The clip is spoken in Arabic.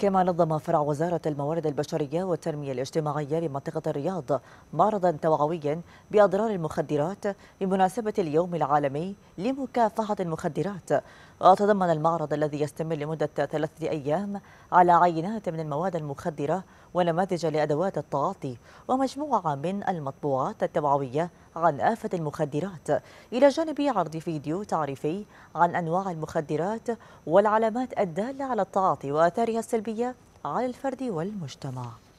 كما نظم فرع وزارة الموارد البشرية والتنمية الاجتماعية بمنطقة الرياض معرضا توعويا بأضرار المخدرات بمناسبة اليوم العالمي لمكافحة المخدرات وتضمن المعرض الذي يستمر لمدة ثلاثة أيام على عينات من المواد المخدرة ونماذج لأدوات التعاطي ومجموعة من المطبوعات التوعوية عن آفة المخدرات إلى جانب عرض فيديو تعريفي عن أنواع المخدرات والعلامات الدالة على التعاطي وآثارها السلبية على الفرد والمجتمع